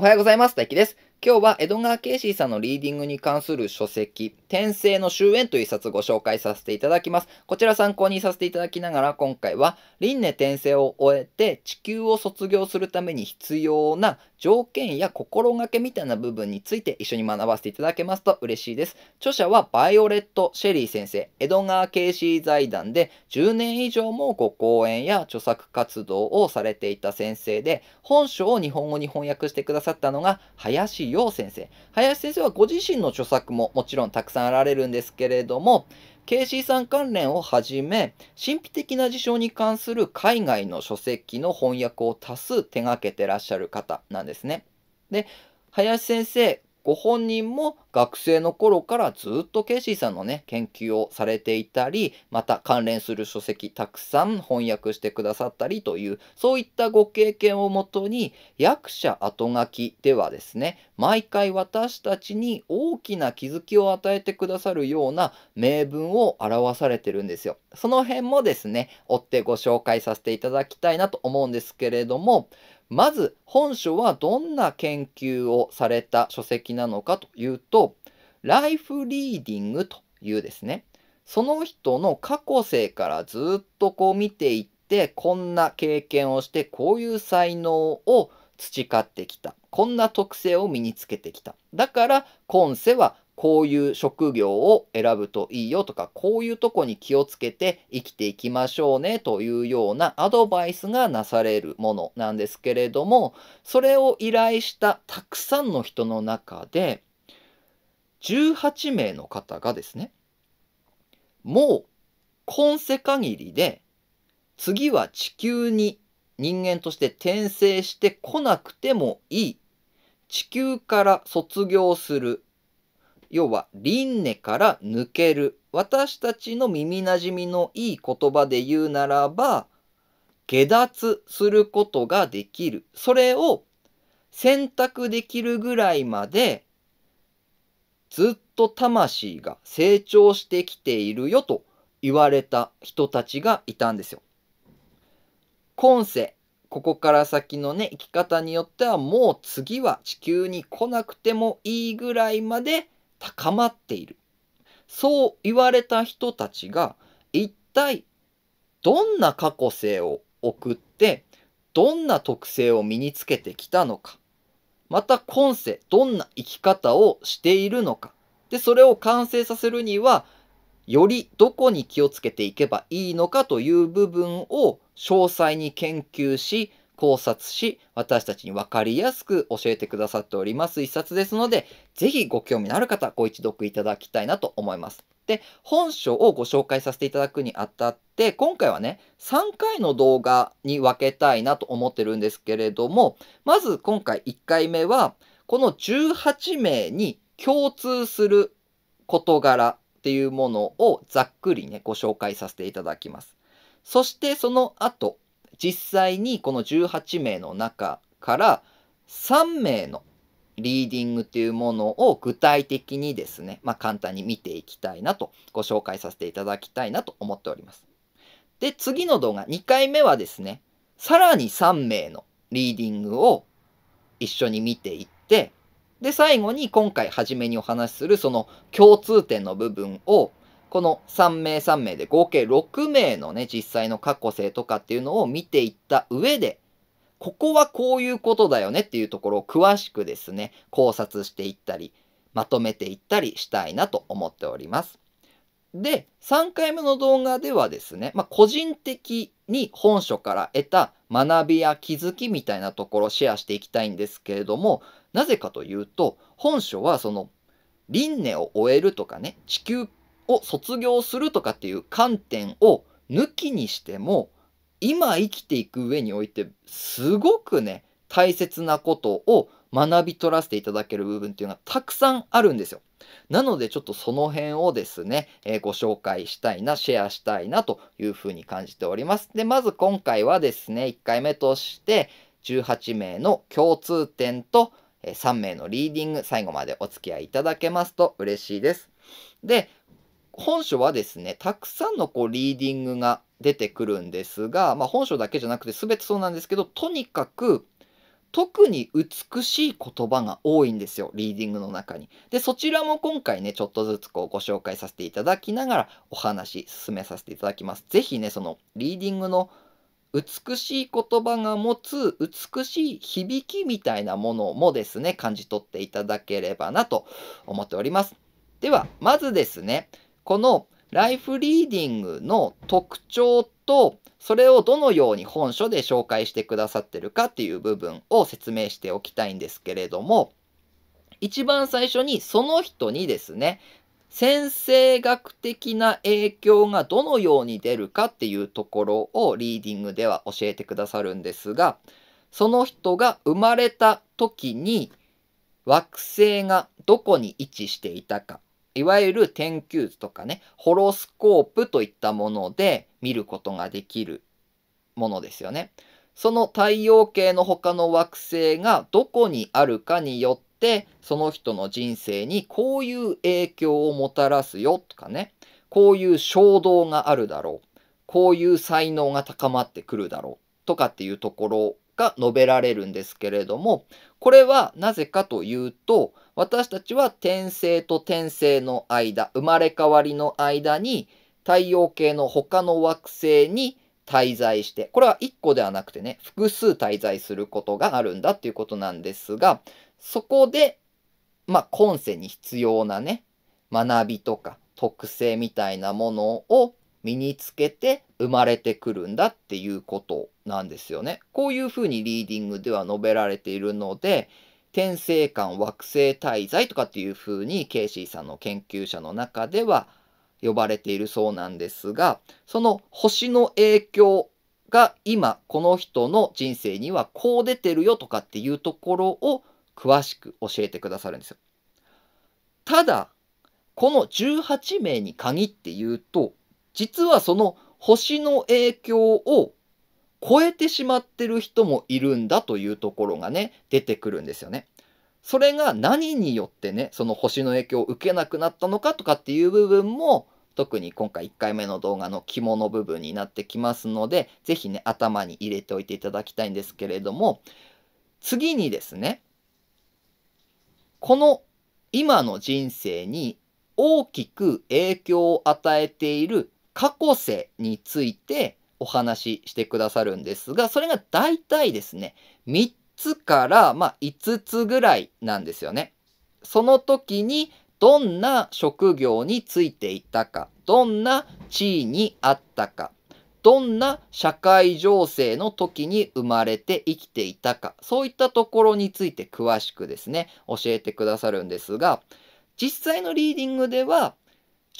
おはようございます。大輝です。今日は江戸川慶ーさんのリーディングに関する書籍、転生の終焉という一冊ご紹介させていただきます。こちら参考にさせていただきながら、今回は、輪廻転生を終えて地球を卒業するために必要な条件や心がけみたいな部分について一緒に学ばせていただけますと嬉しいです。著者はバイオレット・シェリー先生、江戸川慶ー財団で10年以上もご講演や著作活動をされていた先生で、本書を日本語に翻訳してくださったのが林林先生。林先生はご自身の著作ももちろんたくさんあられるんですけれども、KC さん関連をはじめ、神秘的な事象に関する海外の書籍の翻訳を多数手掛けてらっしゃる方なんですね。で、林先生、ご本人も学生の頃からずっとケイシーさんのね研究をされていたりまた関連する書籍たくさん翻訳してくださったりというそういったご経験をもとに役者後書きではですね毎回私たちに大きな気づきを与えてくださるような名文を表されてるんですよ。その辺もですね追ってご紹介させていただきたいなと思うんですけれどもまず本書はどんな研究をされた書籍なのかというとライフリーディングというですねその人の過去生からずっとこう見ていってこんな経験をしてこういう才能を培ってきたこんな特性を身につけてきただから今世はこういう職業を選ぶといいよとか、こういうとこに気をつけて生きていきましょうねというようなアドバイスがなされるものなんですけれども、それを依頼したたくさんの人の中で、18名の方がですね、もう今世限りで、次は地球に人間として転生してこなくてもいい。地球から卒業する要は輪廻から抜ける私たちの耳なじみのいい言葉で言うならば下脱することができるそれを選択できるぐらいまでずっと魂が成長してきているよと言われた人たちがいたんですよ。今世ここから先のね生き方によってはもう次は地球に来なくてもいいぐらいまで高まっている。そう言われた人たちが一体どんな過去性を送ってどんな特性を身につけてきたのかまた今世どんな生き方をしているのかでそれを完成させるにはよりどこに気をつけていけばいいのかという部分を詳細に研究し考察し、私たちに分かりやすく教えてくださっております一冊ですので、ぜひご興味のある方、ご一読いただきたいなと思います。で、本書をご紹介させていただくにあたって、今回はね、3回の動画に分けたいなと思ってるんですけれども、まず今回1回目は、この18名に共通する事柄っていうものをざっくりね、ご紹介させていただきます。そしてその後、実際にこの18名の中から3名のリーディングというものを具体的にですね、まあ、簡単に見ていきたいなとご紹介させていただきたいなと思っております。で、次の動画、2回目はですね、さらに3名のリーディングを一緒に見ていって、で、最後に今回初めにお話しするその共通点の部分をこの3名3名で合計6名のね、実際の過去性とかっていうのを見ていった上で、ここはこういうことだよねっていうところを詳しくですね、考察していったり、まとめていったりしたいなと思っております。で、3回目の動画ではですね、まあ、個人的に本書から得た学びや気づきみたいなところをシェアしていきたいんですけれども、なぜかというと、本書はその、輪廻を終えるとかね、地球を卒業するとかっていう観点を抜きにしても今生きていく上においてすごくね大切なことを学び取らせていただける部分っていうのはたくさんあるんですよ。なのでちょっとその辺をですね、えー、ご紹介したいな、シェアしたいなというふうに感じております。で、まず今回はですね、1回目として18名の共通点と3名のリーディング最後までお付き合いいただけますと嬉しいです。で、本書はですね、たくさんのこうリーディングが出てくるんですが、まあ、本書だけじゃなくて全てそうなんですけど、とにかく特に美しい言葉が多いんですよ、リーディングの中に。で、そちらも今回ね、ちょっとずつこうご紹介させていただきながらお話進めさせていただきます。是非ね、そのリーディングの美しい言葉が持つ美しい響きみたいなものもですね、感じ取っていただければなと思っております。では、まずですね、このライフリーディングの特徴と、それをどのように本書で紹介してくださってるかっていう部分を説明しておきたいんですけれども、一番最初にその人にですね、先生学的な影響がどのように出るかっていうところをリーディングでは教えてくださるんですが、その人が生まれた時に惑星がどこに位置していたか、いわゆる天球図とかね、ホロスコープといったもので見ることができるものですよね。その太陽系の他の惑星がどこにあるかによって、その人の人生にこういう影響をもたらすよとかね、こういう衝動があるだろう、こういう才能が高まってくるだろうとかっていうところが述べられるんですけれどもこれはなぜかというと私たちは転生と転生の間生まれ変わりの間に太陽系の他の惑星に滞在してこれは1個ではなくてね複数滞在することがあるんだっていうことなんですがそこでまあ今世に必要なね学びとか特性みたいなものを身につけて生まれてくるんだっていうことなんですよね。こういうふうにリーディングでは述べられているので転生観惑星滞在とかっていうふうにケイシーさんの研究者の中では呼ばれているそうなんですがその星の影響が今この人の人生にはこう出てるよとかっていうところを詳しく教えてくださるんですよ。ただこの18名に限って言うと実はその星の影響を超えてしまってる人もいるんだというところがね出てくるんですよね。それが何によってねその星の影響を受けなくなったのかとかっていう部分も特に今回1回目の動画の肝の部分になってきますので是非ね頭に入れておいていただきたいんですけれども次にですねこの今の人生に大きく影響を与えている過去世についてお話ししてくださるんですが、それが大体ですね、3つから、まあ、5つぐらいなんですよね。その時にどんな職業についていたか、どんな地位にあったか、どんな社会情勢の時に生まれて生きていたか、そういったところについて詳しくですね、教えてくださるんですが、実際のリーディングでは、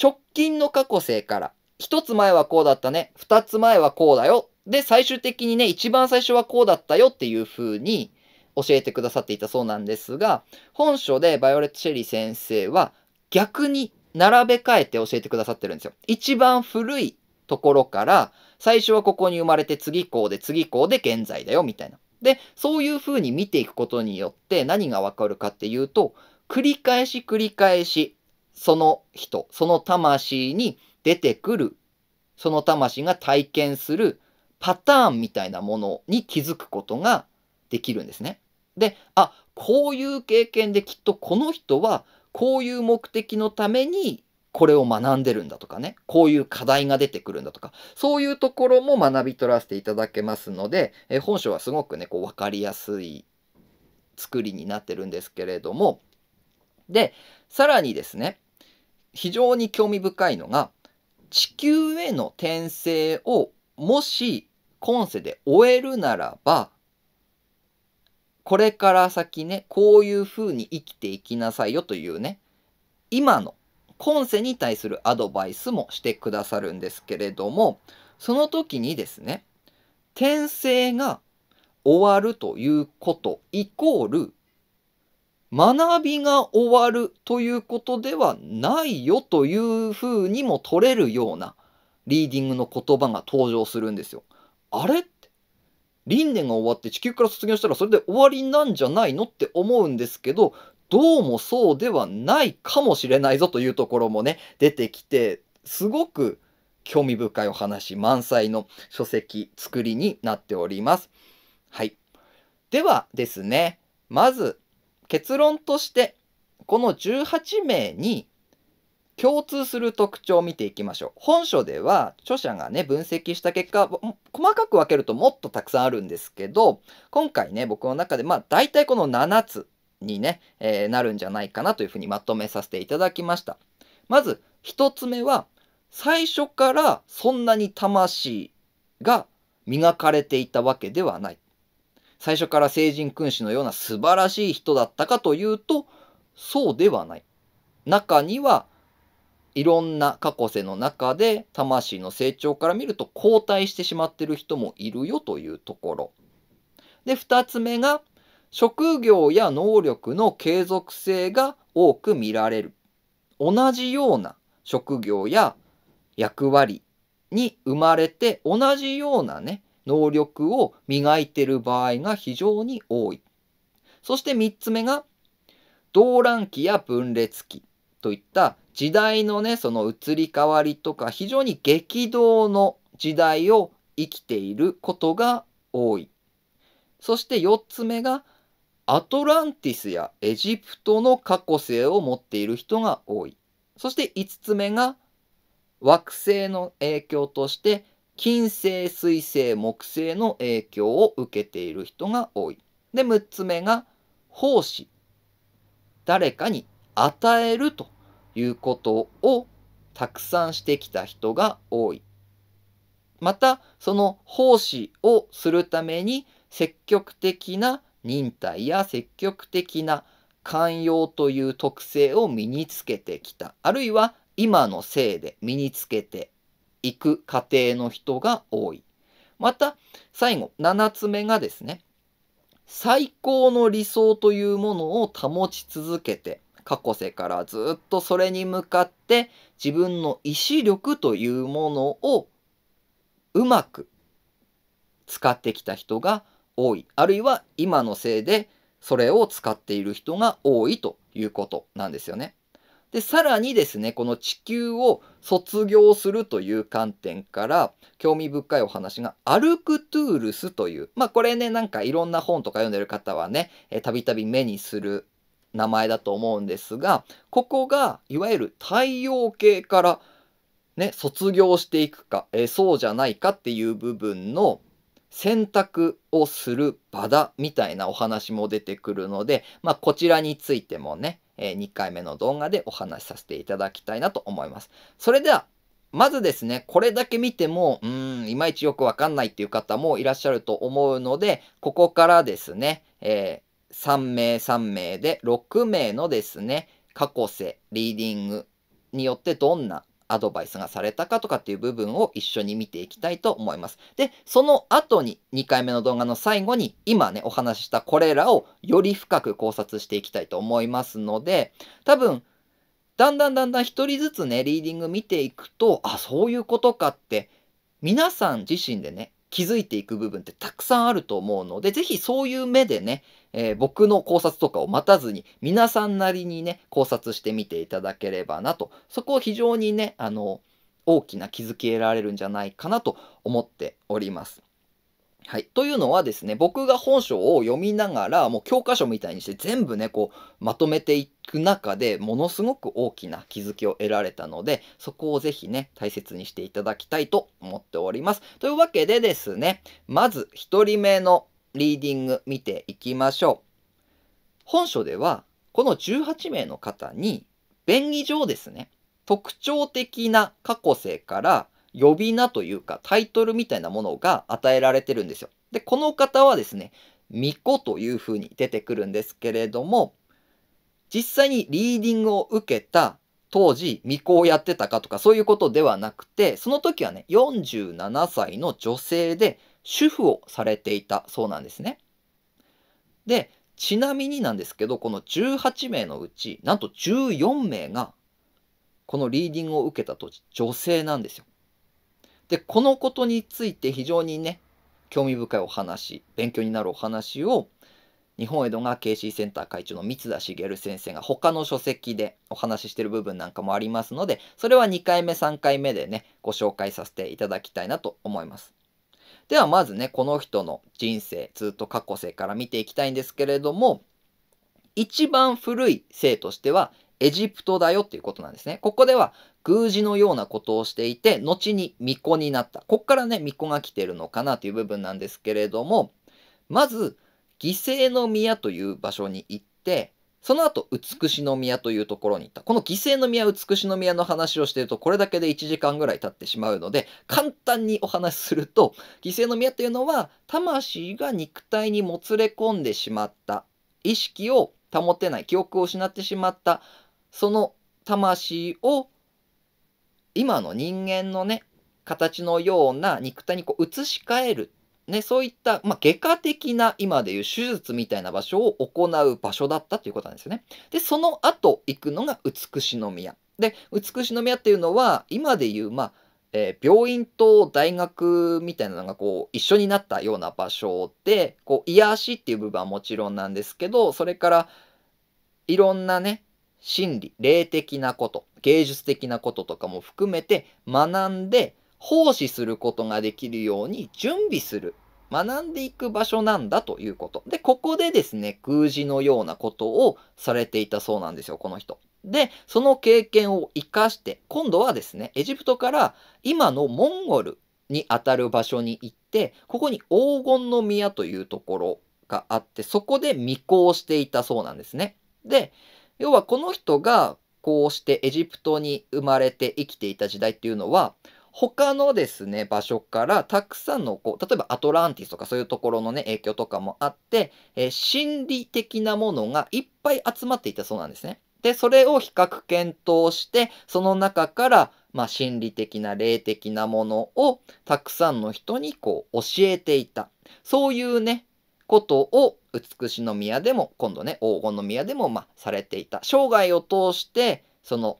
直近の過去性から一つ前はこうだったね。二つ前はこうだよ。で、最終的にね、一番最初はこうだったよっていう風に教えてくださっていたそうなんですが、本書でバイオレット・シェリー先生は逆に並べ替えて教えてくださってるんですよ。一番古いところから、最初はここに生まれて次こうで次こうで現在だよみたいな。で、そういう風に見ていくことによって何がわかるかっていうと、繰り返し繰り返し、その人、その魂に出てくるその魂が体験するパターンみたいなものに気づくことができるんですね。で、あ、こういう経験できっとこの人はこういう目的のためにこれを学んでるんだとかね、こういう課題が出てくるんだとか、そういうところも学び取らせていただけますので、え本書はすごくね、こう分かりやすい作りになってるんですけれども、で、さらにですね、非常に興味深いのが、地球への転生をもし今世で終えるならば、これから先ね、こういう風に生きていきなさいよというね、今の今世に対するアドバイスもしてくださるんですけれども、その時にですね、転生が終わるということイコール学びが終わるということではないよというふうにも取れるようなリーディングの言葉が登場するんですよ。あれって輪廻が終わって地球から卒業したらそれで終わりなんじゃないのって思うんですけどどうもそうではないかもしれないぞというところもね出てきてすごく興味深いお話満載の書籍作りになっております。はい。ではですね、まず結論としてこの18名に共通する特徴を見ていきましょう。本書では著者がね分析した結果細かく分けるともっとたくさんあるんですけど今回ね僕の中でまあ大体この7つにね、えー、なるんじゃないかなというふうにまとめさせていただきました。まず1つ目は最初からそんなに魂が磨かれていたわけではない。最初から聖人君子のような素晴らしい人だったかというと、そうではない。中には、いろんな過去世の中で魂の成長から見ると後退してしまってる人もいるよというところ。で、2つ目が、職業や能力の継続性が多く見られる。同じような職業や役割に生まれて同じようなね、能力を磨いている場合が非常に多い。そして3つ目が、動乱期や分裂期といった時代のね、その移り変わりとか、非常に激動の時代を生きていることが多い。そして4つ目が、アトランティスやエジプトの過去性を持っている人が多い。そして5つ目が、惑星の影響として金星、水星、木星の影響を受けている人が多い。で、6つ目が奉仕。誰かに与えるということをたくさんしてきた人が多い。また、その奉仕をするために積極的な忍耐や積極的な寛容という特性を身につけてきた。あるいは今のせいで身につけて行く家庭の人が多い。また、最後、7つ目がですね、最高の理想というものを保ち続けて、過去世からずっとそれに向かって自分の意志力というものをうまく使ってきた人が多い。あるいは今のせいでそれを使っている人が多いということなんですよね。で、さらにですね、この地球を卒業するという観点から、興味深いお話が、アルクトゥールスという、まあこれね、なんかいろんな本とか読んでる方はね、たびたび目にする名前だと思うんですが、ここが、いわゆる太陽系から、ね、卒業していくか、えー、そうじゃないかっていう部分の選択をする場だみたいなお話も出てくるので、まあ、こちらについてもね、え2回目の動画でお話しさせていただきたいなと思います。それでは、まずですね、これだけ見ても、うん、いまいちよくわかんないっていう方もいらっしゃると思うので、ここからですね、えー、3名3名で6名のですね、過去世、リーディングによってどんなアドバイスがされたかとかっていう部分を一緒に見ていきたいと思います。で、その後に2回目の動画の最後に今ね、お話ししたこれらをより深く考察していきたいと思いますので、多分、だんだんだんだん一人ずつね、リーディング見ていくと、あ、そういうことかって、皆さん自身でね、気づいていく部分ってたくさんあると思うので、ぜひそういう目でね、えー、僕の考察とかを待たずに、皆さんなりにね、考察してみていただければなと、そこを非常にね、あの、大きな気づき得られるんじゃないかなと思っております。はい。というのはですね、僕が本書を読みながら、もう教科書みたいにして全部ね、こう、まとめていく中で、ものすごく大きな気づきを得られたので、そこをぜひね、大切にしていただきたいと思っております。というわけでですね、まず1人目のリーディング見ていきましょう。本書では、この18名の方に、便宜上ですね、特徴的な過去性から、呼び名というかタイトルみたいなものが与えられてるんですよ。で、この方はですね、巫女というふうに出てくるんですけれども、実際にリーディングを受けた当時、巫女をやってたかとかそういうことではなくて、その時はね、47歳の女性で主婦をされていたそうなんですね。で、ちなみになんですけど、この18名のうち、なんと14名が、このリーディングを受けた当時、女性なんですよ。で、このことについて非常にね、興味深いお話、勉強になるお話を、日本江戸川 KC センター会長の三田茂先生が他の書籍でお話ししてる部分なんかもありますので、それは2回目、3回目でね、ご紹介させていただきたいなと思います。ではまずね、この人の人生、ずっと過去生から見ていきたいんですけれども、一番古い生としては、エジプトだよっていうことなんですね。ここでは宮司のようなことをしていて、後に巫女になった。こっからね、巫女が来てるのかなという部分なんですけれども、まず、犠牲の宮という場所に行って、その後、美しの宮というところに行った。この犠牲の宮、美しの宮の話をしていると、これだけで1時間ぐらい経ってしまうので、簡単にお話しすると、犠牲の宮というのは、魂が肉体にもつれ込んでしまった。意識を保てない、記憶を失ってしまったその魂を今の人間のね形のような肉体にこう移し替える、ね、そういった、まあ、外科的な今でいう手術みたいな場所を行う場所だったということなんですよね。でその後行くのが美しの宮。で美しの宮っていうのは今でいうまあえー、病院と大学みたいなのがこう一緒になったような場所でこう癒しっていう部分はもちろんなんですけどそれからいろんなね心理霊的なこと芸術的なこととかも含めて学んで奉仕することができるように準備する学んでいく場所なんだということでここでですね宮司のようなことをされていたそうなんですよこの人。でその経験を生かして今度はですねエジプトから今のモンゴルにあたる場所に行ってここに黄金の宮というところがあってそこで未行していたそうなんですね。で要はこの人がこうしてエジプトに生まれて生きていた時代っていうのは他のですね場所からたくさんのこう例えばアトランティスとかそういうところのね影響とかもあって、えー、心理的なものがいっぱい集まっていたそうなんですね。でそれを比較検討してその中からまあ、心理的な霊的なものをたくさんの人にこう教えていたそういうねことを美しの宮でも今度ね黄金の宮でもまあ、されていた生涯を通してその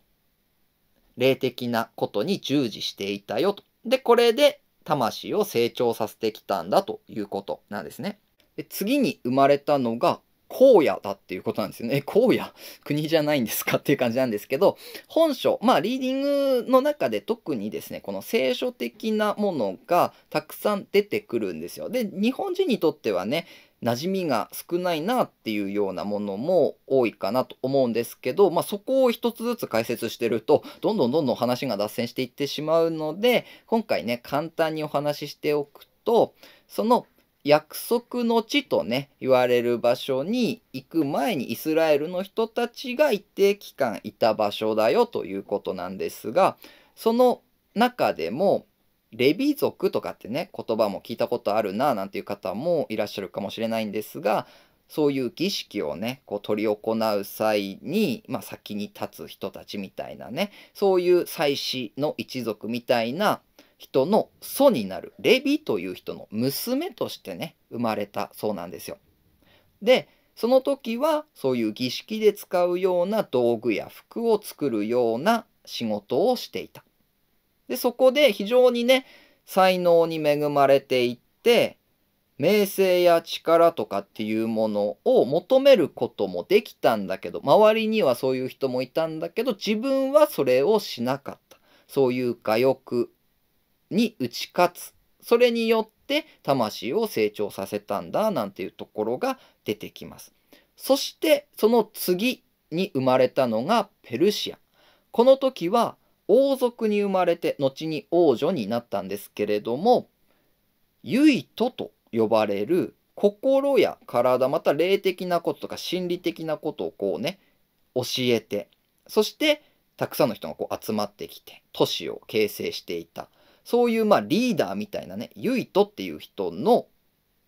霊的なことに従事していたよとでこれで魂を成長させてきたんだということなんですね。で次に生まれたのが荒野だっていうことなんですよね。荒野 国じゃないんですかっていう感じなんですけど、本書、まあ、リーディングの中で特にですね、この聖書的なものがたくさん出てくるんですよ。で、日本人にとってはね、馴染みが少ないなっていうようなものも多いかなと思うんですけど、まあ、そこを一つずつ解説してるとどんどんどんどん話が脱線していってしまうので今回ね簡単にお話ししておくとその約束の地とね言われる場所に行く前にイスラエルの人たちが一定期間いた場所だよということなんですがその中でもレビ族とかってね言葉も聞いたことあるななんていう方もいらっしゃるかもしれないんですがそういう儀式をねこう執り行う際に、まあ、先に立つ人たちみたいなねそういう祭祀の一族みたいな人の祖になるレビという人の娘としてね生まれたそうなんですよ。でその時はそういう儀式で使うような道具や服を作るような仕事をしていた。でそこで非常にね才能に恵まれていって名声や力とかっていうものを求めることもできたんだけど周りにはそういう人もいたんだけど自分はそれをしなかったそういう我欲に打ち勝つそれによって魂を成長させたんだなんていうところが出てきますそしてその次に生まれたのがペルシアこの時は王族に生まれて後に王女になったんですけれどもユイトと呼ばれる心や体また霊的なこととか心理的なことをこうね教えてそしてたくさんの人がこう集まってきて都市を形成していたそういうまあリーダーみたいなね、ユイトっていう人の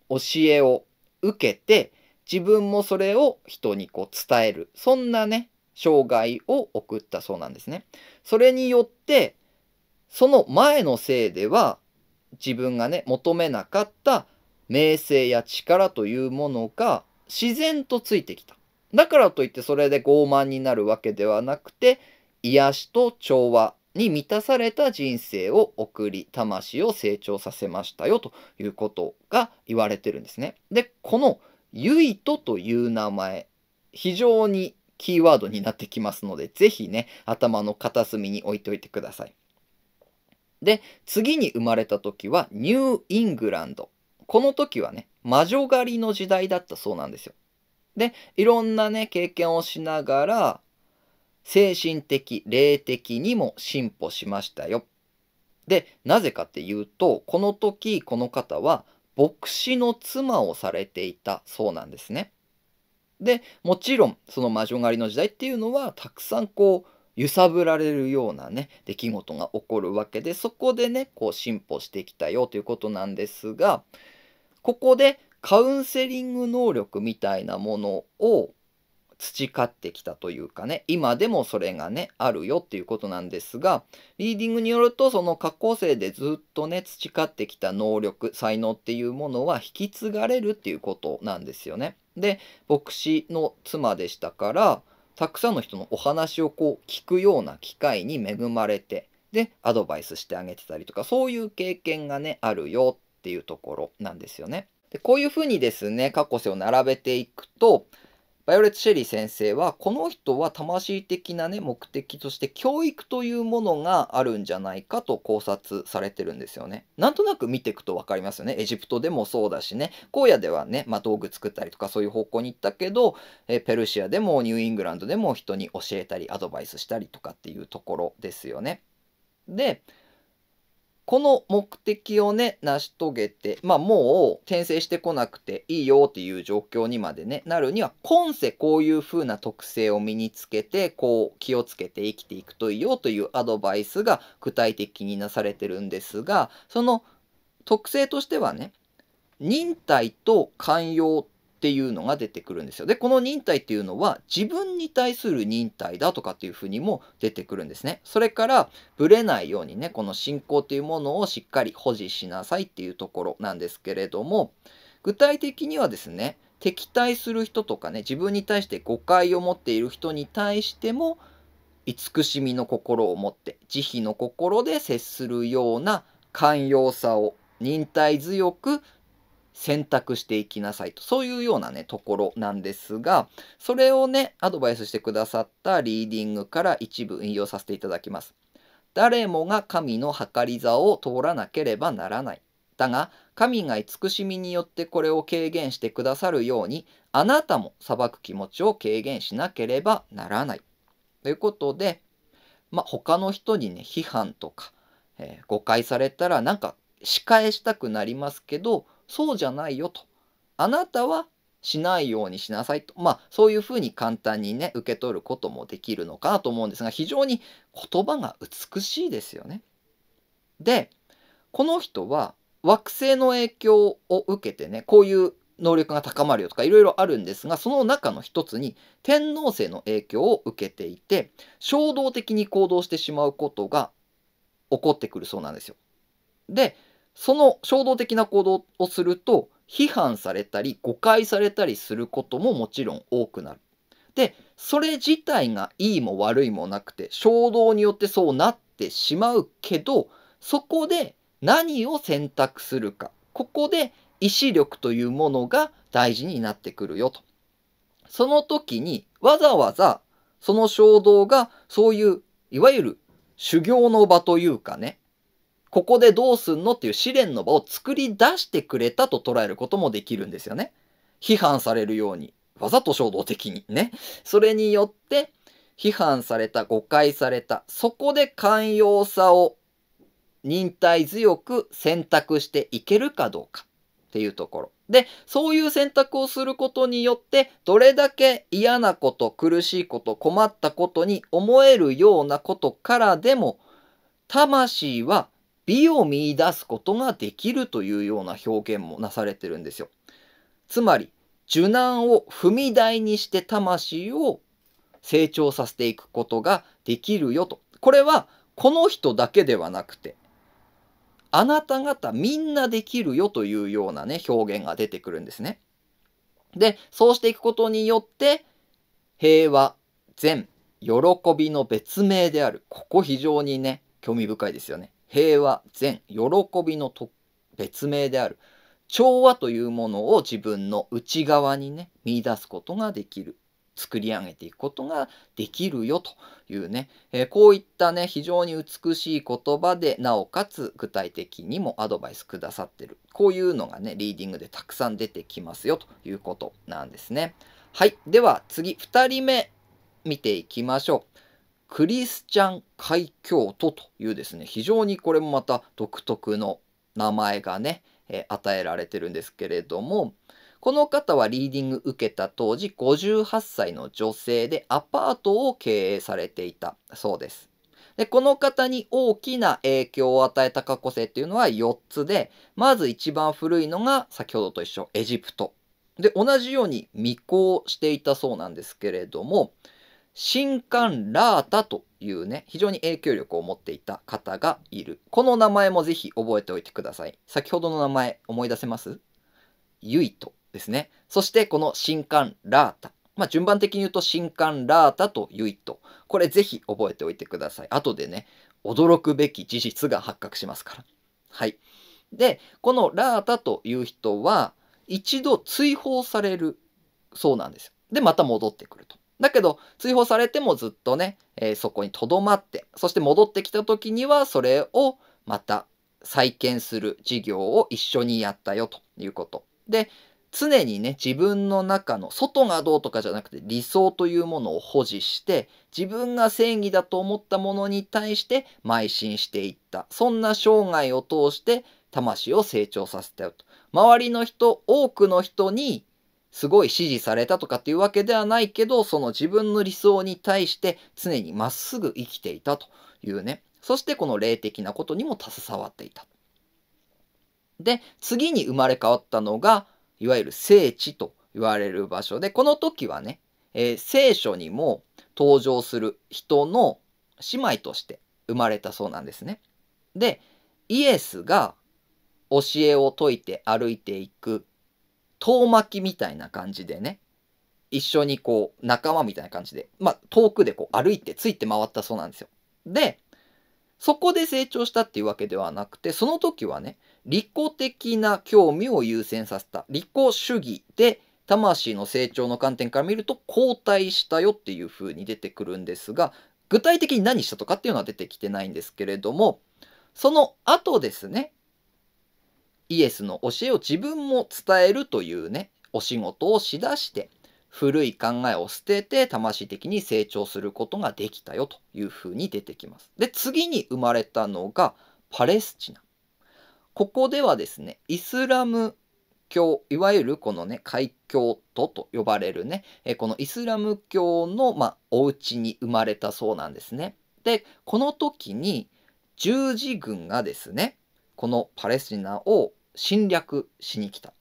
教えを受けて、自分もそれを人にこう伝える。そんなね、障害を送ったそうなんですね。それによって、その前のせいでは、自分がね、求めなかった名声や力というものが自然とついてきた。だからといってそれで傲慢になるわけではなくて、癒しと調和に満たされた人生を送り魂を成長させましたよということが言われてるんですね。でこの「ゆいと」という名前非常にキーワードになってきますので是非ね頭の片隅に置いておいてください。で次に生まれた時はニューイングランドこの時はね魔女狩りの時代だったそうなんですよ。でいろんなね経験をしながら精神的霊的にも進歩しましたよ。でなぜかっていうとこの時この方は牧師の妻をされていたそうなんですね。でもちろんその魔女狩りの時代っていうのはたくさんこう揺さぶられるようなね出来事が起こるわけでそこでねこう進歩してきたよということなんですがここでカウンセリング能力みたいなものを培ってきたというかね今でもそれがねあるよっていうことなんですがリーディングによるとその過去生でずっとね培ってきた能力才能っていうものは引き継がれるっていうことなんですよね。で牧師の妻でしたからたくさんの人のお話をこう聞くような機会に恵まれてでアドバイスしてあげてたりとかそういう経験がねあるよっていうところなんですよね。でこういうふうにですね過去世を並べていくとバイオレット・シェリー先生はこの人は魂的な、ね、目的として教育というものがあるんじゃないかと考察されてるんですよね。なんとなく見ていくと分かりますよね。エジプトでもそうだしね荒野ではね、まあ、道具作ったりとかそういう方向に行ったけどえペルシアでもニューイングランドでも人に教えたりアドバイスしたりとかっていうところですよね。でこの目的をね、成し遂げて、まあもう転生してこなくていいよっていう状況にまでね、なるには、今世こういう風な特性を身につけて、こう気をつけて生きていくといいよというアドバイスが具体的になされてるんですが、その特性としてはね、忍耐と寛容っていうのが出てくるんですよ。で、この忍耐っていうのは自分に対する忍耐だとかっていうふうにも出てくるんですね。それから、ぶれないようにね、この信仰っていうものをしっかり保持しなさいっていうところなんですけれども、具体的にはですね、敵対する人とかね、自分に対して誤解を持っている人に対しても、慈しみの心を持って、慈悲の心で接するような寛容さを忍耐強く選択していきなさいと、そういうようなね、ところなんですが、それをね、アドバイスしてくださったリーディングから一部引用させていただきます。誰もが神の計り座を通らなければならない。だが、神が慈しみによってこれを軽減してくださるように、あなたも裁く気持ちを軽減しなければならない。ということで、まあ、他の人にね、批判とか、えー、誤解されたらなんか仕返したくなりますけど、そうじゃないよと。あなたはしないようにしなさいと。まあ、そういうふうに簡単にね、受け取ることもできるのかなと思うんですが、非常に言葉が美しいですよね。で、この人は惑星の影響を受けてね、こういう能力が高まるよとかいろいろあるんですがその中の一つに天皇星の影響を受けていて衝動的に行動してしまうことが起こってくるそうなんですよ。でその衝動的な行動をすると批判されたり誤解されたりすることももちろん多くなる。でそれ自体がいいも悪いもなくて衝動によってそうなってしまうけどそこで何を選択するかここで意志力というものが大事になってくるよと。その時にわざわざその衝動がそういういわゆる修行の場というかねここでどうすんのっていう試練の場を作り出してくれたと捉えることもできるんですよね。批判されるように、わざと衝動的にね。それによって、批判された、誤解された、そこで寛容さを忍耐強く選択していけるかどうかっていうところ。で、そういう選択をすることによって、どれだけ嫌なこと、苦しいこと、困ったことに思えるようなことからでも、魂は美を見出すことができるというような表現もなされてるんですよ。つまり受難を踏み台にして魂を成長させていくことができるよと。これはこの人だけではなくてあなた方みんなできるよというようなね表現が出てくるんですね。でそうしていくことによって平和善喜びの別名であるここ非常にね興味深いですよね。平和、善、喜びの別名である調和というものを自分の内側にね見出すことができる作り上げていくことができるよというね、えー、こういったね非常に美しい言葉でなおかつ具体的にもアドバイスくださってるこういうのがねリーディングでたくさん出てきますよということなんですね。はいでは次2人目見ていきましょう。クリスチャン海峡都というですね非常にこれもまた独特の名前がね、え与えられてるんですけれどもこの方はリーディング受けた当時58歳の女性でアパートを経営されていたそうです。でこの方に大きな影響を与えた過去性っていうのは4つでまず一番古いのが先ほどと一緒エジプトで同じように未行していたそうなんですけれども新刊ラータというね、非常に影響力を持っていた方がいる。この名前もぜひ覚えておいてください。先ほどの名前思い出せますユイトですね。そしてこの新刊ラータ。まあ、順番的に言うと新刊ラータとユイト。これぜひ覚えておいてください。後でね、驚くべき事実が発覚しますから。はい。で、このラータという人は一度追放されるそうなんですよ。で、また戻ってくると。だけど、追放されてもずっとね、えー、そこに留まって、そして戻ってきた時には、それをまた再建する事業を一緒にやったよということ。で、常にね、自分の中の外がどうとかじゃなくて理想というものを保持して、自分が正義だと思ったものに対して邁進していった。そんな生涯を通して魂を成長させたよと。周りの人、多くの人にすごい支持されたとかっていうわけではないけど、その自分の理想に対して常にまっすぐ生きていたというね。そしてこの霊的なことにも携わっていた。で、次に生まれ変わったのが、いわゆる聖地と言われる場所で、この時はね、えー、聖書にも登場する人の姉妹として生まれたそうなんですね。で、イエスが教えを説いて歩いていく遠巻きみたいな感じでね一緒にこう仲間みたいな感じで、まあ、遠くでこう歩いてついて回ったそうなんですよ。でそこで成長したっていうわけではなくてその時はね利己的な興味を優先させた利己主義で魂の成長の観点から見ると後退したよっていう風に出てくるんですが具体的に何したとかっていうのは出てきてないんですけれどもその後ですねイエスの教えを自分も伝えるというねお仕事をしだして古い考えを捨てて魂的に成長することができたよというふうに出てきます。で次に生まれたのがパレスチナ。ここではですねイスラム教いわゆるこのね海峡徒と呼ばれるねこのイスラム教の、まあ、お家に生まれたそうなんですね。でこの時に十字軍がですねこのパレスチナを侵略しに来た。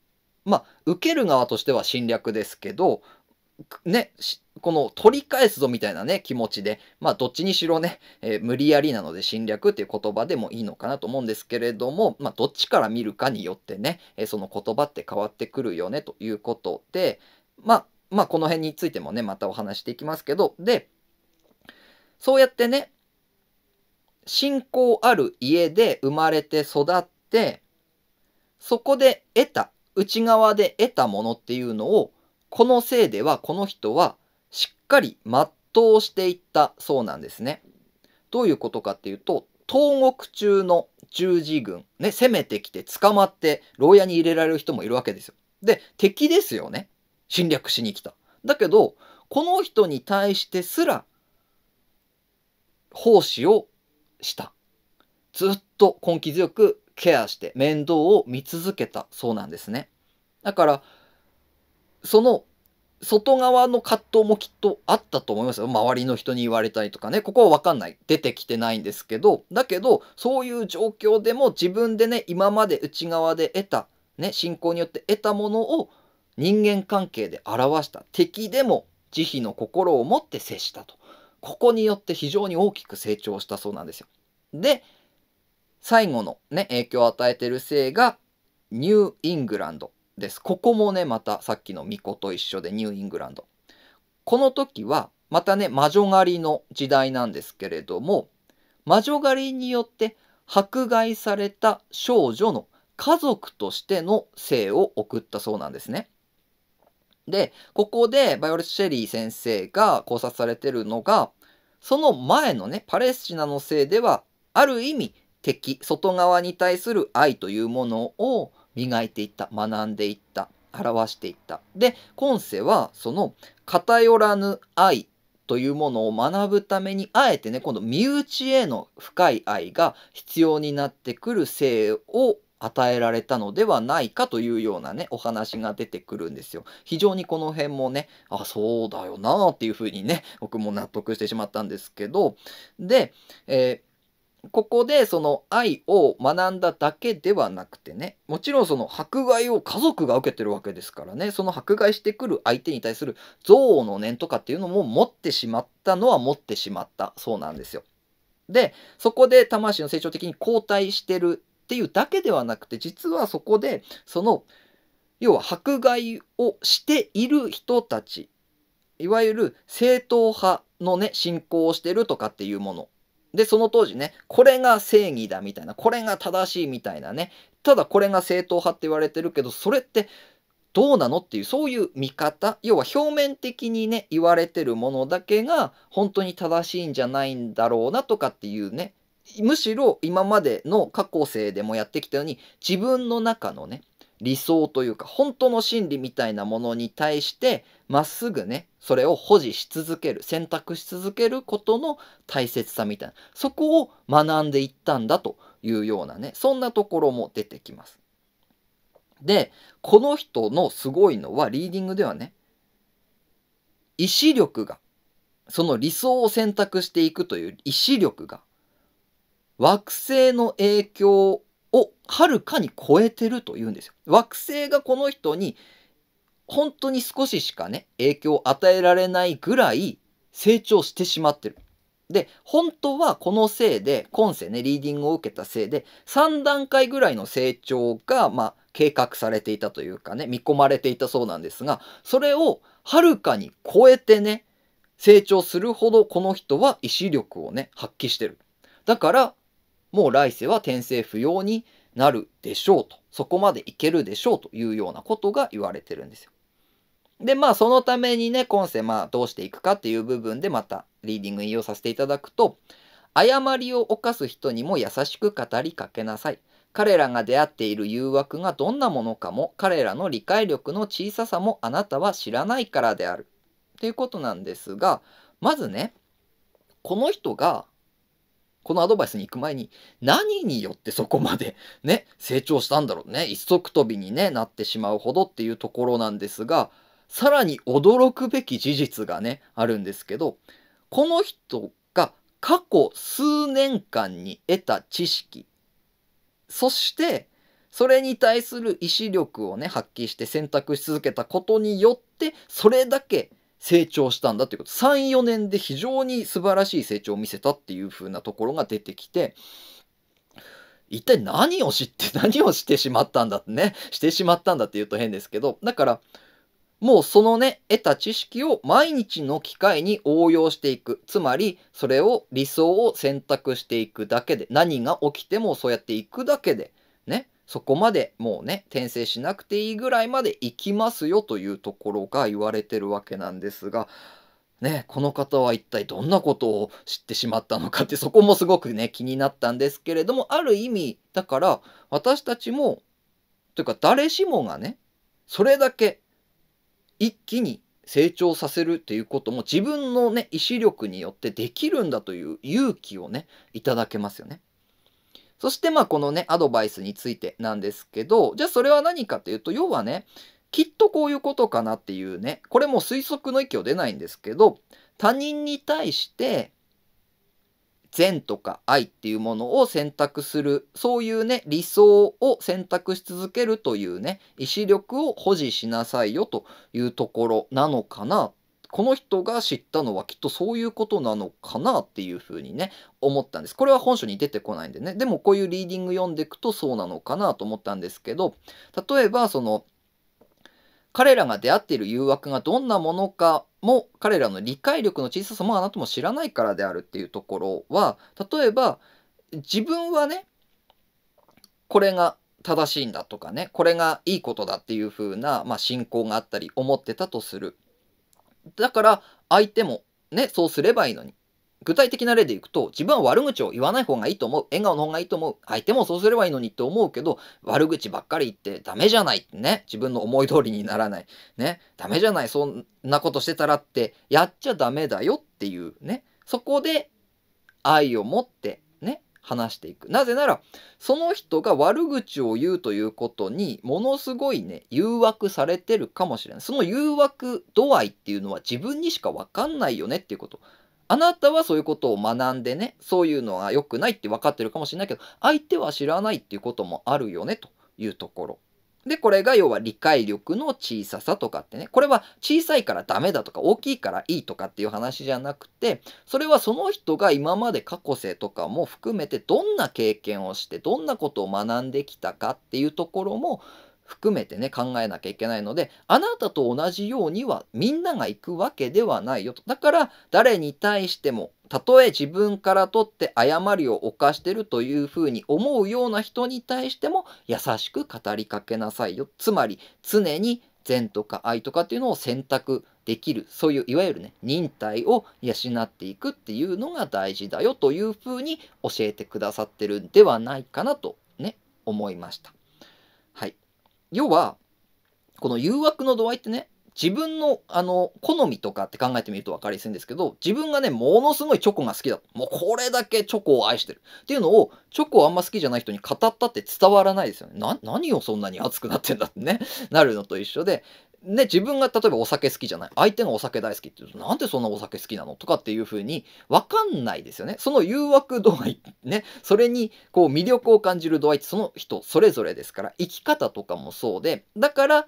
まあ、受ける側としては侵略ですけど、ね、この取り返すぞみたいなね、気持ちで、まあ、どっちにしろね、えー、無理やりなので侵略っていう言葉でもいいのかなと思うんですけれども、まあ、どっちから見るかによってね、えー、その言葉って変わってくるよねということで、まあ、まあ、この辺についてもね、またお話していきますけど、で、そうやってね、信仰ある家で生まれて育って、そこで得た、内側で得たものっていうのを、このせいではこの人はしっかり全うしていったそうなんですね。どういうことかっていうと、投獄中の十字軍、ね、攻めてきて捕まって牢屋に入れられる人もいるわけですよ。で、敵ですよね。侵略しに来た。だけど、この人に対してすら、奉仕をしたずっと根気強くケアして面倒を見続けたそうなんですねだからその外側の葛藤もきっとあったと思いますよ。周りの人に言われたりとかね。ここはわかんない。出てきてないんですけど、だけど、そういう状況でも自分でね、今まで内側で得た、ね、信仰によって得たものを人間関係で表した。敵でも慈悲の心を持って接したと。ここによって非常に大きく成長したそうなんですよ。で、最後のね、影響を与えてる姓がニューイングランドです。ここもね、またさっきの巫女と一緒でニューイングランド。この時は、またね、魔女狩りの時代なんですけれども、魔女狩りによって迫害された少女の家族としての姓を送ったそうなんですね。で、ここでバイオレット・シェリー先生が考察されてるのが、その前のね、パレスチナのせいでは、ある意味敵、外側に対する愛というものを磨いていった、学んでいった、表していった。で、今世はその偏らぬ愛というものを学ぶために、あえてね、今度身内への深い愛が必要になってくる性を与えられたのではないかというようなねお話が出てくるんですよ。非常にこの辺もねあそうだよなっていうふうにね僕も納得してしまったんですけどで、えー、ここでその愛を学んだだけではなくてねもちろんその迫害を家族が受けてるわけですからねその迫害してくる相手に対する憎悪の念とかっていうのも持ってしまったのは持ってしまったそうなんですよ。でそこで魂の成長的に後退してるっていうだけではなくて実はそこでその要は迫害をしている人たちいわゆる正統派のね信仰をしてるとかっていうものでその当時ねこれが正義だみたいなこれが正しいみたいなねただこれが正統派って言われてるけどそれってどうなのっていうそういう見方要は表面的にね言われてるものだけが本当に正しいんじゃないんだろうなとかっていうねむしろ今までの過去生でもやってきたように自分の中のね理想というか本当の真理みたいなものに対してまっすぐねそれを保持し続ける選択し続けることの大切さみたいなそこを学んでいったんだというようなねそんなところも出てきます。でこの人のすごいのはリーディングではね意志力がその理想を選択していくという意志力が惑星の影響をはるかに超えてると言うんですよ。惑星がこの人に本当に少ししかね影響を与えられないぐらい成長してしまってる。で本当はこのせいで今世ねリーディングを受けたせいで3段階ぐらいの成長が、まあ、計画されていたというかね見込まれていたそうなんですがそれをはるかに超えてね成長するほどこの人は意志力をね発揮してる。だからもう来世は転生不要になるでしょうと、そこまでいけるでしょうというようなことが言われてるんですよ。で、まあそのためにね、今世まあどうしていくかっていう部分でまたリーディング引用させていただくと、誤りを犯す人にも優しく語りかけなさい。彼らが出会っている誘惑がどんなものかも、彼らの理解力の小ささもあなたは知らないからである。ということなんですが、まずね、この人がこのアドバイスに行く前に、何によってそこまで ね、成長したんだろうね。一足飛びに、ね、なってしまうほどっていうところなんですが、さらに驚くべき事実がね、あるんですけど、この人が過去数年間に得た知識、そして、それに対する意志力をね、発揮して選択し続けたことによって、それだけ成長したんだということ。3、4年で非常に素晴らしい成長を見せたっていう風なところが出てきて、一体何を知って 何をしてしまったんだってね、してしまったんだって言うと変ですけど、だから、もうそのね、得た知識を毎日の機会に応用していく。つまり、それを理想を選択していくだけで、何が起きてもそうやっていくだけで、ね、そこまでもうね転生しなくていいぐらいまで行きますよというところが言われてるわけなんですが。ね、この方は一体どんなことを知ってしまったのかってそこもすごくね気になったんですけれどもある意味だから私たちもというか誰しもがねそれだけ一気に成長させるっていうことも自分のね意志力によってできるんだという勇気をねいただけますよね。そしてまあこのね、アドバイスについてなんですけど、じゃあそれは何かというと、要はね、きっとこういうことかなっていうね、これも推測の域を出ないんですけど、他人に対して善とか愛っていうものを選択する、そういうね、理想を選択し続けるというね、意志力を保持しなさいよというところなのかなこの人が知ったのはきっとそういうことなのかなっていうふうにね思ったんですこれは本書に出てこないんでねでもこういうリーディング読んでいくとそうなのかなと思ったんですけど例えばその彼らが出会っている誘惑がどんなものかも彼らの理解力の小ささもあなたも知らないからであるっていうところは例えば自分はねこれが正しいんだとかねこれがいいことだっていう風な、まあ、信仰があったり思ってたとするだから相手もね、そうすればいいのに。具体的な例でいくと、自分は悪口を言わない方がいいと思う。笑顔の方がいいと思う。相手もそうすればいいのにって思うけど、悪口ばっかり言ってダメじゃないってね。自分の思い通りにならない。ね。ダメじゃない。そんなことしてたらって、やっちゃダメだよっていうね。そこで愛を持って話していく。なぜなら、その人が悪口を言うということに、ものすごいね、誘惑されてるかもしれない。その誘惑度合いっていうのは自分にしかわかんないよねっていうこと。あなたはそういうことを学んでね、そういうのは良くないって分かってるかもしれないけど、相手は知らないっていうこともあるよねというところ。で、これが要は理解力の小ささとかってね、これは小さいからダメだとか大きいからいいとかっていう話じゃなくて、それはその人が今まで過去性とかも含めてどんな経験をして、どんなことを学んできたかっていうところも含めてね考えなきゃいけないのであなたと同じようにはみんなが行くわけではないよとだから誰に対してもたとえ自分からとって誤りを犯してるというふうに思うような人に対しても優しく語りかけなさいよつまり常に善とか愛とかっていうのを選択できるそういういわゆるね忍耐を養っていくっていうのが大事だよというふうに教えてくださってるんではないかなとね思いました。要は、この誘惑の度合いってね、自分のあの好みとかって考えてみると分かりやすいんですけど自分がねものすごいチョコが好きだもうこれだけチョコを愛してるっていうのをチョコをあんま好きじゃない人に語ったって伝わらないですよね何をそんなに熱くなってんだってねなるのと一緒でね、自分が例えばお酒好きじゃない相手がお酒大好きって言うとなんでそんなお酒好きなのとかっていうふうに分かんないですよねその誘惑度合いねそれにこう魅力を感じる度合いってその人それぞれですから生き方とかもそうでだから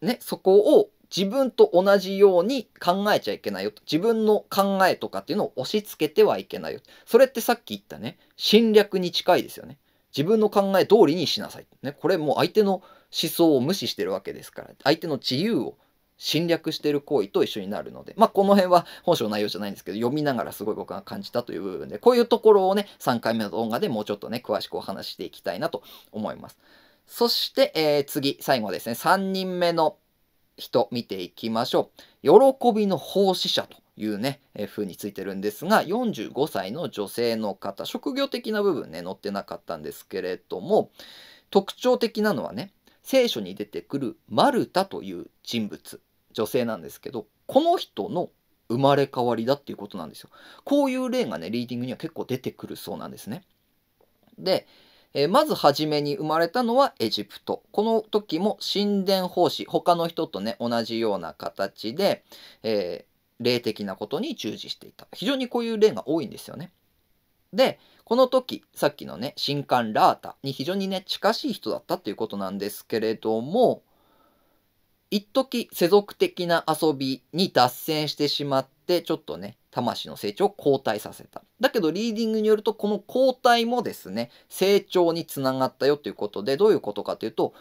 ねそこを自分と同じように考えちゃいけないよ自分の考えとかっていうのを押し付けてはいけないよそれってさっき言ったね侵略に近いですよね自分の考え通りにしなさい、ね、これもう相手の思想を無視してるわけですから相手の自由を侵略してる行為と一緒になるので、まあ、この辺は本書の内容じゃないんですけど、読みながらすごい僕が感じたという部分で、こういうところをね、3回目の動画でもうちょっとね、詳しくお話していきたいなと思います。そして、えー、次、最後ですね、3人目の人、見ていきましょう。喜びの奉仕者というね、えー、風についてるんですが、45歳の女性の方、職業的な部分ね、載ってなかったんですけれども、特徴的なのはね、聖書に出てくるマルタという人物女性なんですけどこの人の生まれ変わりだっていうことなんですよこういう例がねリーディングには結構出てくるそうなんですねで、えー、まず初めに生まれたのはエジプトこの時も神殿奉仕他の人とね同じような形で、えー、霊的なことに従事していた非常にこういう例が多いんですよねでこの時、さっきのね、新刊ラータに非常にね、近しい人だったっていうことなんですけれども、一時世俗的な遊びに脱線してしまって、ちょっとね、魂の成長を後退させた。だけど、リーディングによると、この後退もですね、成長につながったよということで、どういうことかというと、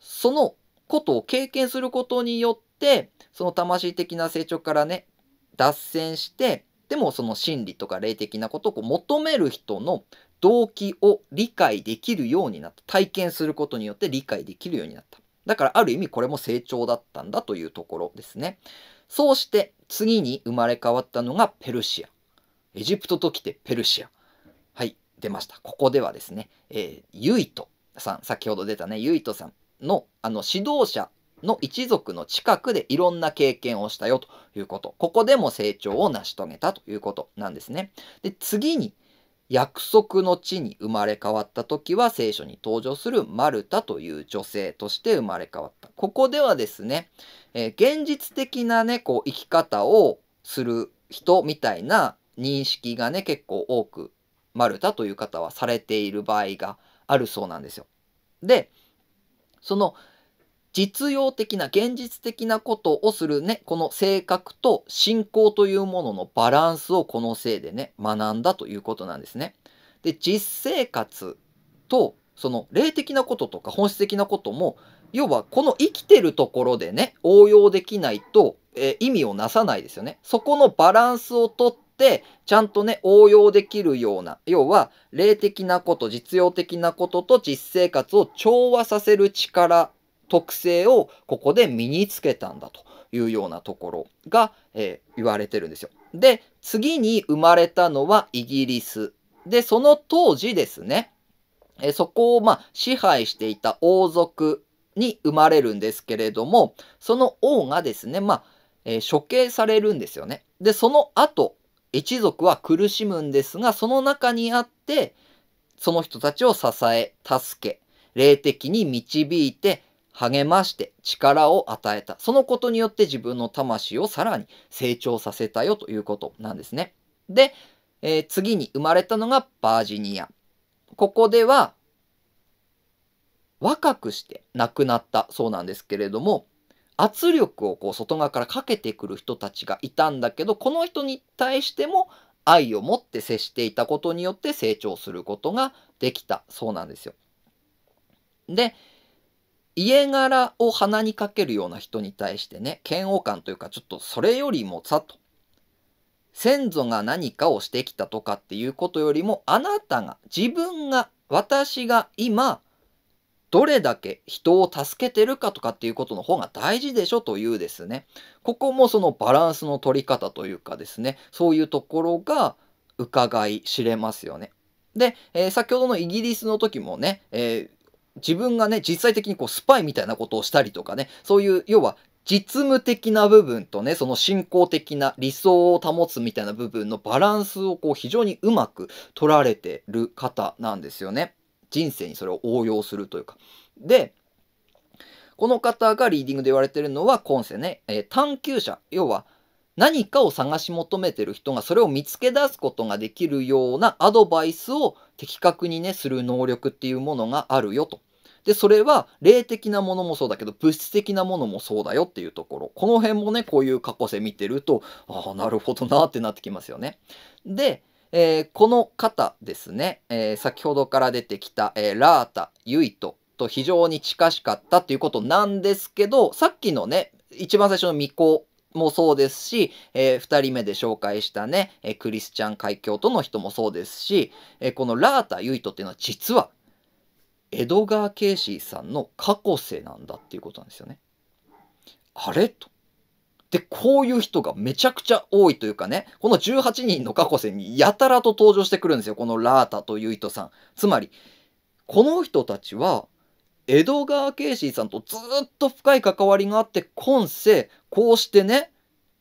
そのことを経験することによって、その魂的な成長からね、脱線して、でもその心理とか霊的なことを求める人の動機を理解できるようになった体験することによって理解できるようになっただからある意味これも成長だったんだというところですねそうして次に生まれ変わったのがペルシアエジプトときてペルシアはい出ましたここではですね、えー、ユイトさん先ほど出たねユイトさんのあの指導者の一族の近くでいろんな経験をしたよということ。ここでも成長を成し遂げたということなんですね。で、次に、約束の地に生まれ変わった時は聖書に登場するマルタという女性として生まれ変わった。ここではですね、えー、現実的なね、こう生き方をする人みたいな認識がね、結構多く、マルタという方はされている場合があるそうなんですよ。で、その実用的な現実的なことをするね、この性格と信仰というもののバランスをこのせいでね、学んだということなんですね。で、実生活とその霊的なこととか本質的なことも、要はこの生きてるところでね、応用できないと、えー、意味をなさないですよね。そこのバランスをとって、ちゃんとね、応用できるような、要は、霊的なこと、実用的なことと実生活を調和させる力特性をここで身につけたんだというようなところが、えー、言われてるんですよ。で、次に生まれたのはイギリス。で、その当時ですね、えー、そこをまあ支配していた王族に生まれるんですけれども、その王がですね、まあ、えー、処刑されるんですよね。で、その後、一族は苦しむんですが、その中にあって、その人たちを支え、助け、霊的に導いて、励まして力を与えた。そのことによって自分の魂をさらに成長させたよということなんですね。で、えー、次に生まれたのがバージニア。ここでは若くして亡くなったそうなんですけれども圧力をこう外側からかけてくる人たちがいたんだけどこの人に対しても愛を持って接していたことによって成長することができたそうなんですよ。で、家柄を鼻にかけるような人に対してね、嫌悪感というか、ちょっとそれよりもさと。先祖が何かをしてきたとかっていうことよりも、あなたが、自分が、私が今、どれだけ人を助けてるかとかっていうことの方が大事でしょというですね。ここもそのバランスの取り方というかですね、そういうところが伺い知れますよね。で、えー、先ほどのイギリスの時もね、えー自分がね、実際的にこうスパイみたいなことをしたりとかね、そういう、要は実務的な部分とね、その信仰的な理想を保つみたいな部分のバランスをこう非常にうまく取られてる方なんですよね。人生にそれを応用するというか。で、この方がリーディングで言われてるのは今世ね、えー、探求者、要は何かを探し求めてる人がそれを見つけ出すことができるようなアドバイスを的確にね、する能力っていうものがあるよと。で、それは霊的なものもそうだけど、物質的なものもそうだよっていうところ。この辺もね、こういう過去性見てると、ああ、なるほどなってなってきますよね。で、えー、この方ですね、えー、先ほどから出てきた、えー、ラータ、ユイトと非常に近しかったということなんですけど、さっきのね、一番最初の巫女もそうですし、えー、2人目で紹介したね、えー、クリスチャン海峡との人もそうですし、えー、このラータ・ユイトっていうのは実はエドガー・ケイシーさんの過去世なんだっていうことなんですよね。あれと。で、こういう人がめちゃくちゃ多いというかね、この18人の過去世にやたらと登場してくるんですよ、このラータという人さん。つまり、この人たちは、エドガー・ケイシーさんとずっと深い関わりがあって、今世、こうしてね、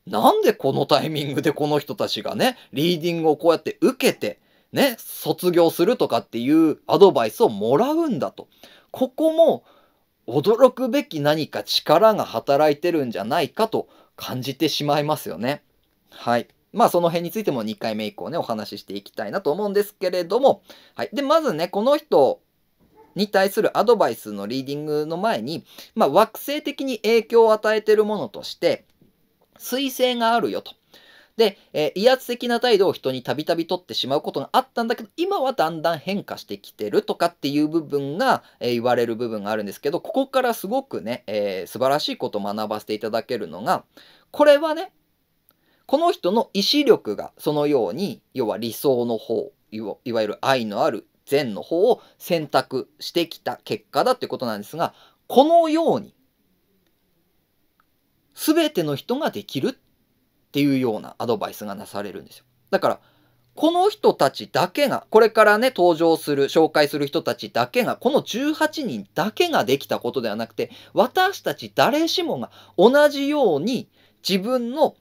なんでこのタイミングでこの人たちがね、リーディングをこうやって受けて、ね、卒業するとかっていうアドバイスをもらうんだと。ここも驚くべき何か力が働いてるんじゃないかと感じてしまいますよね。はい。まあその辺についても2回目以降ね、お話ししていきたいなと思うんですけれども、はい。で、まずね、この人に対するアドバイスのリーディングの前に、まあ惑星的に影響を与えてるものとして、彗星があるよと。で、えー、威圧的な態度を人にたびたび取ってしまうことがあったんだけど、今はだんだん変化してきてるとかっていう部分が、えー、言われる部分があるんですけど、ここからすごくね、えー、素晴らしいことを学ばせていただけるのが、これはね、この人の意志力がそのように、要は理想の方、いわゆる愛のある善の方を選択してきた結果だってことなんですが、このように、全ての人ができるっていうようなアドバイスがなされるんですよ。だから、この人たちだけが、これからね、登場する、紹介する人たちだけが、この18人だけができたことではなくて、私たち誰しもが同じように自分の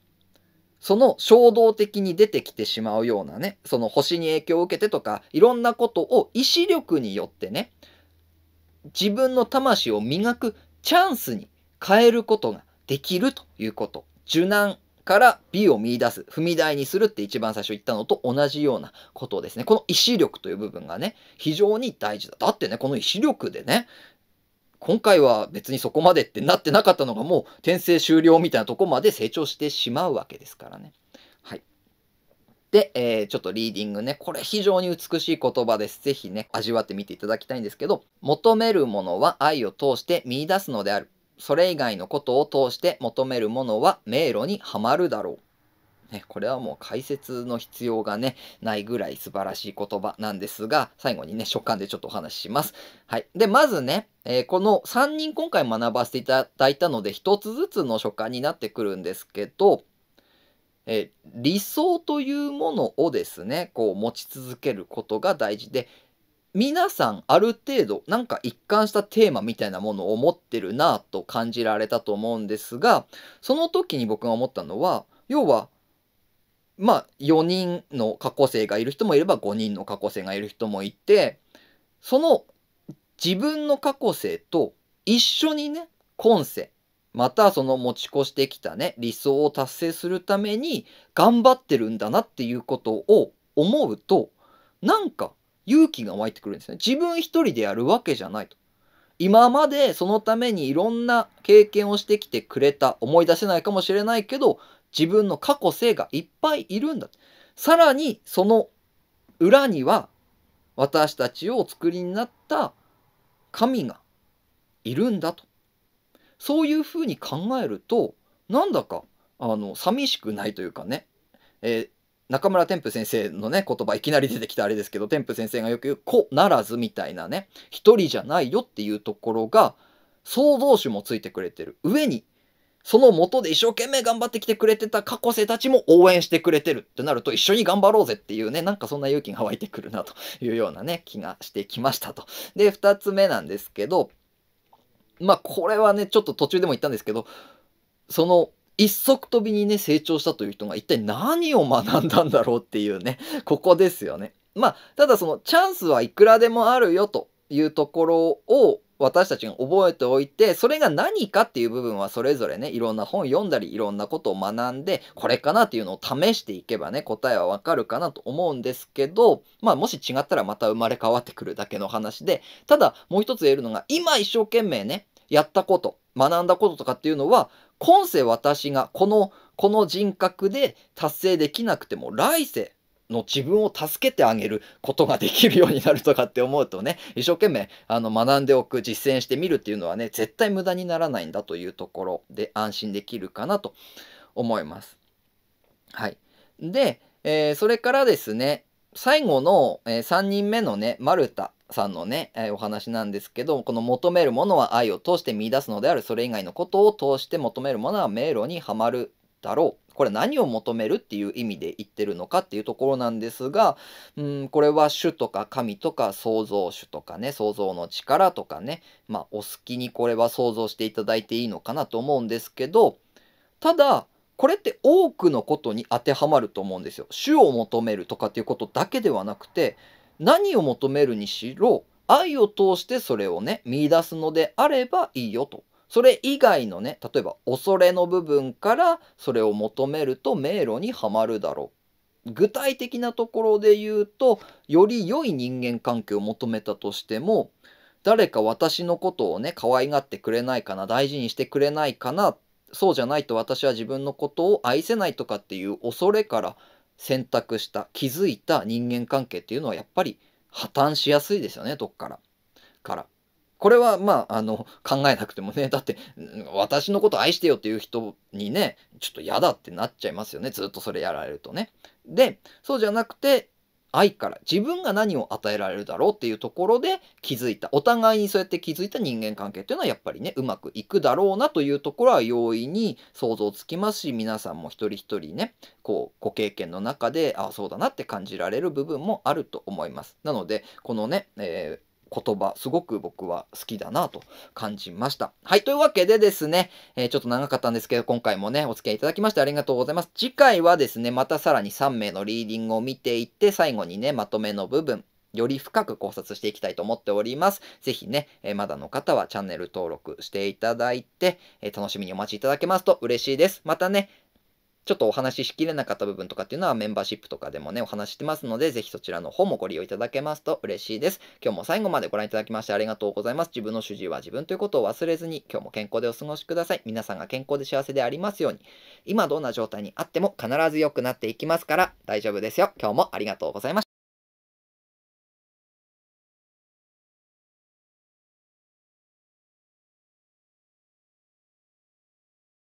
その衝動的に出てきてしまうようなね、その星に影響を受けてとか、いろんなことを意志力によってね、自分の魂を磨くチャンスに変えることができるということ。受難から美を見出す、踏み台にするって一番最初言ったのと同じようなことですね。この意志力という部分がね、非常に大事だ。だってね、この意志力でね、今回は別にそこまでってなってなかったのがもう転生終了みたいなとこまで成長してしまうわけですからね。はい。で、えー、ちょっとリーディングね。これ非常に美しい言葉です。ぜひね、味わってみていただきたいんですけど、求めるものは愛を通して見いだすのである。それ以外のことを通して求めるものは迷路にはまるだろう。ね、これはもう解説の必要がね、ないぐらい素晴らしい言葉なんですが、最後にね、食感でちょっとお話しします。はい。で、まずね、えー、この3人今回学ばせていただいたので、1つずつの書簡になってくるんですけど、えー、理想というものをですね、こう持ち続けることが大事で、皆さんある程度なんか一貫したテーマみたいなものを持ってるなぁと感じられたと思うんですがその時に僕が思ったのは要はまあ4人の過去生がいる人もいれば5人の過去生がいる人もいてその自分の過去生と一緒にね今世またその持ち越してきたね理想を達成するために頑張ってるんだなっていうことを思うとなんか勇気が湧いてくるんですね。自分一人でやるわけじゃないと。今までそのためにいろんな経験をしてきてくれた、思い出せないかもしれないけど、自分の過去性がいっぱいいるんだ。さらにその裏には私たちをお作りになった神がいるんだと。そういうふうに考えると、なんだか、あの、寂しくないというかね、えー、中村天風先生のね、言葉、いきなり出てきたあれですけど、天風先生がよく言う、子ならずみたいなね、一人じゃないよっていうところが、創造主もついてくれてる。上に、その元で一生懸命頑張ってきてくれてた過去生たちも応援してくれてるってなると、一緒に頑張ろうぜっていうね、なんかそんな勇気が湧いてくるなというようなね、気がしてきましたと。で、2つ目なんですけど、まあ、これはね、ちょっと途中でも言ったんですけど、その一足飛びにね、成長したという人が一体何を学んだんだろうっていうね、ここですよね。まあ、ただそのチャンスはいくらでもあるよというところを私たちが覚えておいて、それが何かっていう部分はそれぞれね、いろんな本読んだり、いろんなことを学んで、これかなっていうのを試していけばね、答えはわかるかなと思うんですけど、まあもし違ったらまた生まれ変わってくるだけの話で、ただもう一つ言えるのが、今一生懸命ね、やったこと、学んだこととかっていうのは、今世私がこの、この人格で達成できなくても来世の自分を助けてあげることができるようになるとかって思うとね 一生懸命あの学んでおく実践してみるっていうのはね絶対無駄にならないんだというところで安心できるかなと思います。はい、で、えー、それからですね最後の、えー、3人目のねマルタさんのね、えー、お話なんですけど、この求めるものは愛を通して見出すのである、それ以外のことを通して求めるものは迷路にはまるだろう。これ何を求めるっていう意味で言ってるのかっていうところなんですが、うん、これは主とか神とか創造主とかね、創造の力とかね、まあお好きにこれは想像していただいていいのかなと思うんですけど、ただ、これって多くのことに当てはまると思うんですよ。主を求めるとかっていうことだけではなくて、何を求めるにしろ愛を通してそれをね見出すのであればいいよと。それ以外のね例えば恐れの部分からそれを求めると迷路にはまるだろう具体的なところで言うとより良い人間関係を求めたとしても誰か私のことをね可愛がってくれないかな大事にしてくれないかなそうじゃないと私は自分のことを愛せないとかっていう恐れから選択した気づいた人間関係っていうのはやっぱり破綻しやすいですよねどっからから。これはまああの考えなくてもね だって私のこと愛してよっていう人にねちょっと嫌だってなっちゃいますよねずっとそれやられるとね。でそうじゃなくて愛から自分が何を与えられるだろうっていうところで気づいたお互いにそうやって気づいた人間関係っていうのはやっぱりねうまくいくだろうなというところは容易に想像つきますし皆さんも一人一人ねこうご経験の中でああそうだなって感じられる部分もあると思います。なのでこのね、えー言葉、すごく僕は好きだなと感じました。はい、というわけでですね、えー、ちょっと長かったんですけど、今回もね、お付き合いいただきましてありがとうございます。次回はですね、またさらに3名のリーディングを見ていって、最後にね、まとめの部分、より深く考察していきたいと思っております。ぜひね、えー、まだの方はチャンネル登録していただいて、えー、楽しみにお待ちいただけますと嬉しいです。またね、ちょっとお話ししきれなかった部分とかっていうのはメンバーシップとかでもね、お話してますので、ぜひそちらの方もご利用いただけますと嬉しいです。今日も最後までご覧いただきましてありがとうございます。自分の主治は自分ということを忘れずに、今日も健康でお過ごしください。皆さんが健康で幸せでありますように、今どんな状態にあっても必ず良くなっていきますから、大丈夫ですよ。今日もありがとうございました。